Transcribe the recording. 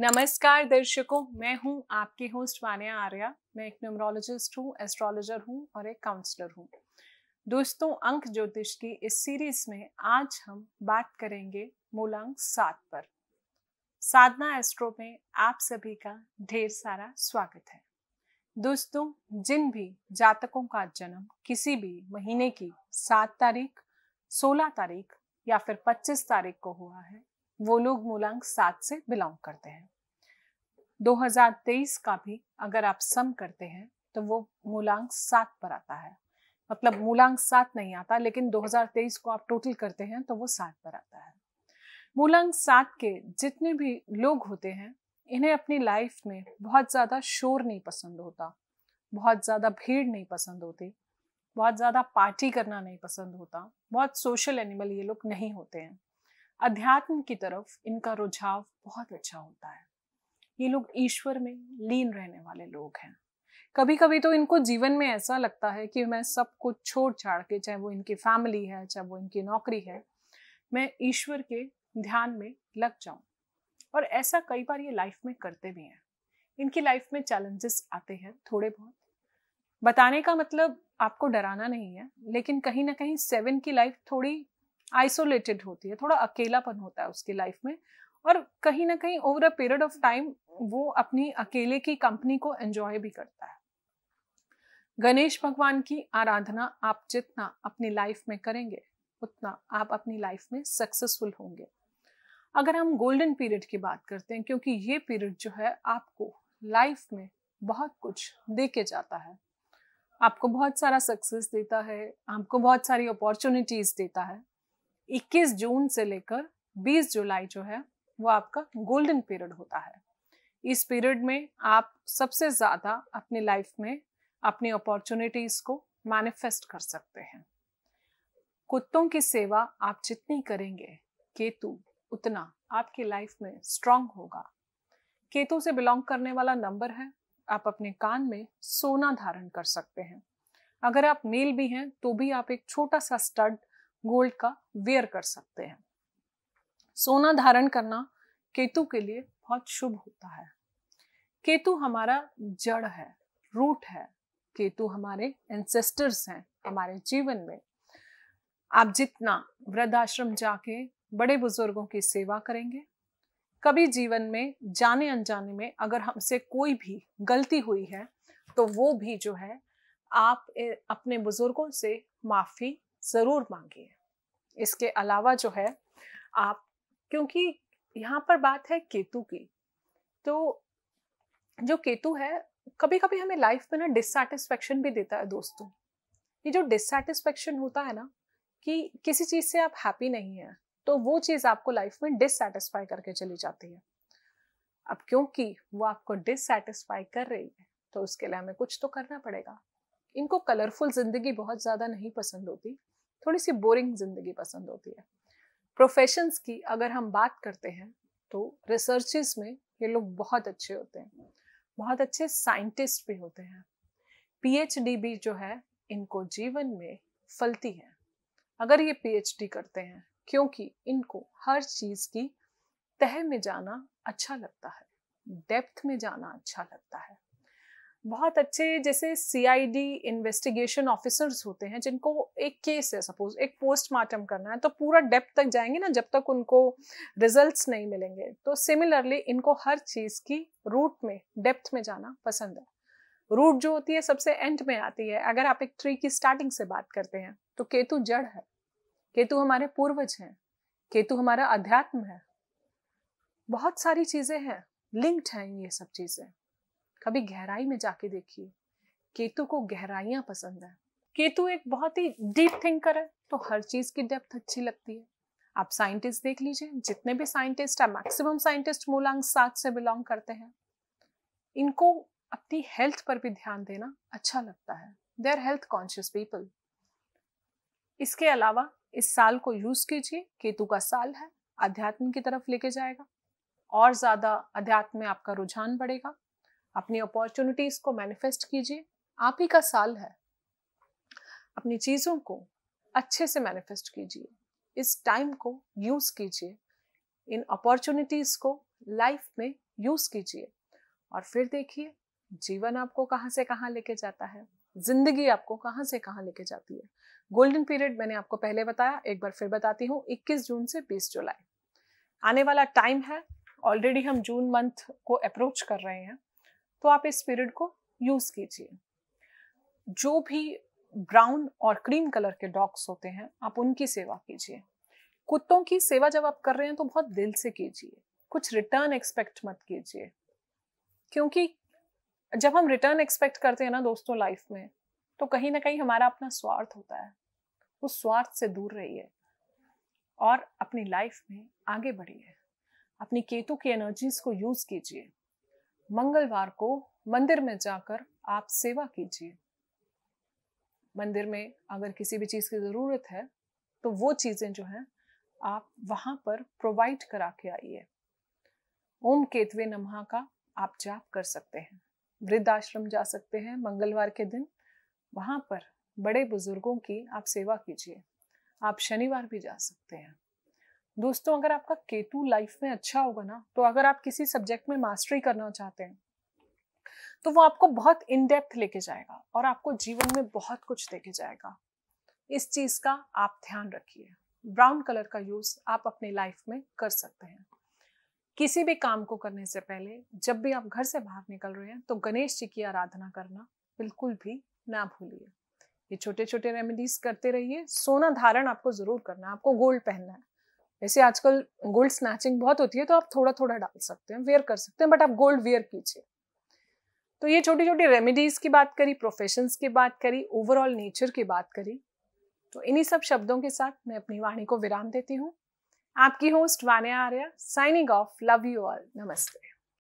नमस्कार दर्शकों मैं हूं आपकी होस्ट वानिया आर्या मैं एक न्यूमरोलॉजिस्ट हूं एस्ट्रोलॉजर हूं और एक काउंसलर हूं दोस्तों अंक ज्योतिष की इस सीरीज में आज हम बात करेंगे मूलांक सात पर साधना एस्ट्रो में आप सभी का ढेर सारा स्वागत है दोस्तों जिन भी जातकों का जन्म किसी भी महीने की सात तारीख सोलह तारीख या फिर पच्चीस तारीख को हुआ है वो लोग मूलांक सात से बिलोंग करते हैं 2023 का भी अगर आप सम करते हैं तो वो मूलांक सात पर आता है मतलब मूलांक सात नहीं आता लेकिन 2023 को आप टोटल करते हैं तो वो सात पर आता है मूलांक सात के जितने भी लोग होते हैं इन्हें अपनी लाइफ में बहुत ज़्यादा शोर नहीं पसंद होता बहुत ज़्यादा भीड़ नहीं पसंद होती बहुत ज़्यादा पार्टी करना नहीं पसंद होता बहुत सोशल एनिमल ये लोग नहीं होते हैं अध्यात्म की तरफ इनका रुझाव बहुत अच्छा होता है ये लोग ईश्वर में लीन रहने वाले लोग हैं कभी कभी तो इनको जीवन में ऐसा लगता है कि मैं सब कुछ छोड़ छाड़ के चाहे वो इनकी फैमिली है चाहे वो इनकी नौकरी है मैं ईश्वर के ध्यान में लग जाऊं और ऐसा कई बार ये लाइफ में करते भी हैं इनकी लाइफ में चैलेंजेस आते हैं थोड़े बहुत बताने का मतलब आपको डराना नहीं है लेकिन कहीं ना कहीं सेवन की लाइफ थोड़ी आइसोलेटेड होती है थोड़ा अकेलापन होता है उसकी लाइफ में और कहीं ना कहीं over a period of time वो अपनी अकेले की कंपनी को एंजॉय भी करता है गणेश भगवान की आराधना आप जितना अपनी लाइफ में करेंगे उतना आप अपनी लाइफ में सक्सेसफुल होंगे अगर हम गोल्डन पीरियड की बात करते हैं क्योंकि ये पीरियड जो है आपको लाइफ में बहुत कुछ दे के जाता है आपको बहुत सारा सक्सेस देता है आपको बहुत सारी अपॉर्चुनिटीज देता है 21 जून से लेकर 20 जुलाई जो है वो आपका गोल्डन पीरियड होता है इस पीरियड में आप सबसे ज़्यादा अपने लाइफ में अपनी अपॉर्चुनिटीज़ को मैनिफेस्ट कर सकते हैं कुत्तों की सेवा आप जितनी करेंगे केतु उतना आपकी लाइफ में स्ट्रांग होगा केतु से बिलोंग करने वाला नंबर है आप अपने कान में सोना धारण कर सकते हैं अगर आप मेल भी हैं तो भी आप एक छोटा सा स्टड गोल्ड का वेयर कर सकते हैं सोना धारण करना केतु के लिए बहुत शुभ होता है केतु हमारा जड़ है रूट है केतु हमारे एंसेस्टर्स हैं हमारे जीवन में आप जितना वृद्धाश्रम जाके बड़े बुजुर्गों की सेवा करेंगे कभी जीवन में जाने अनजाने में अगर हमसे कोई भी गलती हुई है तो वो भी जो है आप अपने बुजुर्गों से माफ़ी ज़रूर मांगिए इसके अलावा जो है आप क्योंकि यहाँ पर बात है केतु की तो जो केतु है कभी कभी हमें लाइफ में ना डिससेटिस्फेक्शन भी देता है दोस्तों ये जो डिससेटिस्फेक्शन होता है ना कि किसी चीज़ से आप हैप्पी नहीं है तो वो चीज़ आपको लाइफ में डिससेटिस्फाई करके चली जाती है अब क्योंकि वो आपको डिससेटिस्फाई कर रही है तो उसके लिए हमें कुछ तो करना पड़ेगा इनको कलरफुल ज़िंदगी बहुत ज़्यादा नहीं पसंद होती थोड़ी सी बोरिंग ज़िंदगी पसंद होती है प्रोफेशंस की अगर हम बात करते हैं तो रिसर्चेस में ये लोग बहुत अच्छे होते हैं बहुत अच्छे साइंटिस्ट भी होते हैं पीएचडी भी जो है इनको जीवन में फलती है अगर ये पीएचडी करते हैं क्योंकि इनको हर चीज़ की तह में जाना अच्छा लगता है डेप्थ में जाना अच्छा लगता है बहुत अच्छे जैसे सीआईडी इन्वेस्टिगेशन ऑफिसर्स होते हैं जिनको एक केस है सपोज एक पोस्टमार्टम करना है तो पूरा डेप्थ तक जाएंगे ना जब तक उनको रिजल्ट्स नहीं मिलेंगे तो सिमिलरली इनको हर चीज़ की रूट में डेप्थ में जाना पसंद है रूट जो होती है सबसे एंड में आती है अगर आप एक ट्री की स्टार्टिंग से बात करते हैं तो केतु जड़ है केतु हमारे पूर्वज हैं केतु हमारा अध्यात्म है बहुत सारी चीज़ें हैं लिंक्ड हैं ये सब चीज़ें कभी गहराई में जाके देखिए केतु को गहराइयां पसंद है केतु एक बहुत ही डीप थिंकर है तो हर चीज़ की डेप्थ अच्छी लगती है आप साइंटिस्ट देख लीजिए जितने भी साइंटिस्ट है मैक्सिमम साइंटिस्ट मूलांक सात से बिलोंग करते हैं इनको अपनी हेल्थ पर भी ध्यान देना अच्छा लगता है they are health conscious people इसके अलावा इस साल को यूज कीजिए केतु का साल है अध्यात्म की तरफ लेके जाएगा और ज्यादा अध्यात्म में आपका रुझान बढ़ेगा अपनी अपॉर्चुनिटीज को मैनिफेस्ट कीजिए आप ही का साल है अपनी चीज़ों को अच्छे से मैनिफेस्ट कीजिए इस टाइम को यूज़ कीजिए इन अपॉर्चुनिटीज़ को लाइफ में यूज़ कीजिए और फिर देखिए जीवन आपको कहाँ से कहाँ लेके जाता है जिंदगी आपको कहाँ से कहाँ लेके जाती है गोल्डन पीरियड मैंने आपको पहले बताया एक बार फिर बताती हूँ 21 जून से 20 जुलाई आने वाला टाइम है ऑलरेडी हम जून मंथ को अप्रोच कर रहे हैं तो आप इस पीरियड को यूज़ कीजिए जो भी ब्राउन और क्रीम कलर के डॉग्स होते हैं आप उनकी सेवा कीजिए कुत्तों की सेवा जब आप कर रहे हैं तो बहुत दिल से कीजिए कुछ रिटर्न एक्सपेक्ट मत कीजिए क्योंकि जब हम रिटर्न एक्सपेक्ट करते हैं ना दोस्तों लाइफ में तो कहीं ना कहीं हमारा अपना स्वार्थ होता है उस स्वार्थ से दूर रहिए और अपनी लाइफ में आगे बढ़िए अपनी केतु की एनर्जीज को यूज़ कीजिए मंगलवार को मंदिर में जाकर आप सेवा कीजिए मंदिर में अगर किसी भी चीज़ की ज़रूरत है तो वो चीज़ें जो हैं आप वहां पर प्रोवाइड करा के आइए ओम केतवे नमः का आप जाप कर सकते हैं वृद्ध आश्रम जा सकते हैं मंगलवार के दिन वहां पर बड़े बुजुर्गों की आप सेवा कीजिए आप शनिवार भी जा सकते हैं दोस्तों अगर आपका केतु लाइफ में अच्छा होगा ना तो अगर आप किसी सब्जेक्ट में मास्टरी करना चाहते हैं तो वो आपको बहुत इन डेप्थ लेके जाएगा और आपको जीवन में बहुत कुछ लेके जाएगा इस चीज़ का आप ध्यान रखिए ब्राउन कलर का यूज़ आप अपने लाइफ में कर सकते हैं किसी भी काम को करने से पहले जब भी आप घर से बाहर निकल रहे हैं तो गणेश जी की आराधना करना बिल्कुल भी ना भूलिए ये छोटे छोटे रेमेडीज करते रहिए सोना धारण आपको ज़रूर करना है आपको गोल्ड पहनना है वैसे आजकल गोल्ड स्नैचिंग बहुत होती है तो आप थोड़ा थोड़ा डाल सकते हैं वेयर कर सकते हैं बट आप गोल्ड वेयर कीजिए तो ये छोटी छोटी रेमेडीज़ की बात करी प्रोफेशंस की बात करी ओवरऑल नेचर की बात करी तो इन्हीं सब शब्दों के साथ मैं अपनी वाणी को विराम देती हूँ आपकी host Vanya Arya signing off love you all नमस्ते